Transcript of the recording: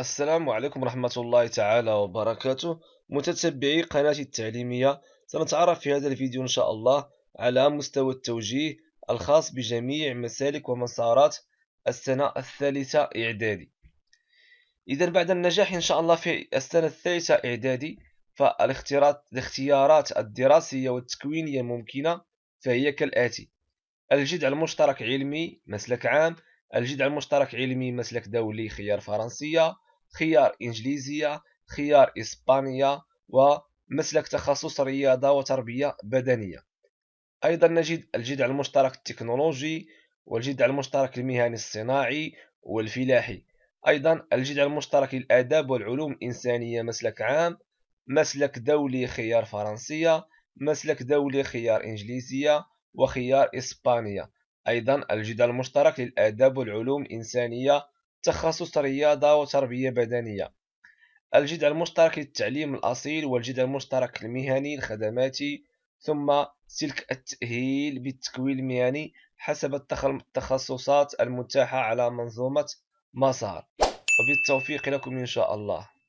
السلام عليكم ورحمة الله تعالى وبركاته متتبعي قناتي التعليمية سنتعرف في هذا الفيديو إن شاء الله على مستوى التوجيه الخاص بجميع مسالك ومسارات السنة الثالثة إعدادي إذا بعد النجاح إن شاء الله في السنة الثالثة إعدادي فالاختيارات الدراسية والتكوينية الممكنة فهي كالآتي الجدع المشترك علمي مسلك عام الجدع المشترك علمي مسلك دولي خيار فرنسية خيار إنجليزية خيار إسبانية ومسلك تخصص رياضة وتربية بدنية أيضا نجد الجذع المشترك التكنولوجي والجذع المشترك المهني الصناعي والفلاحي أيضا الجذع المشترك للآداب والعلوم الإنسانية مسلك عام مسلك دولي خيار فرنسية مسلك دولي خيار إنجليزية وخيار إسبانية أيضا الجدال المشترك للآداب والعلوم الإنسانية تخصص رياضة وتربية بدنية الجدع المشترك للتعليم الأصيل والجدع المشترك المهني الخدماتي ثم سلك التأهيل بالتكوين المهني حسب التخصصات المتاحة على منظومة مسار وبالتوفيق لكم إن شاء الله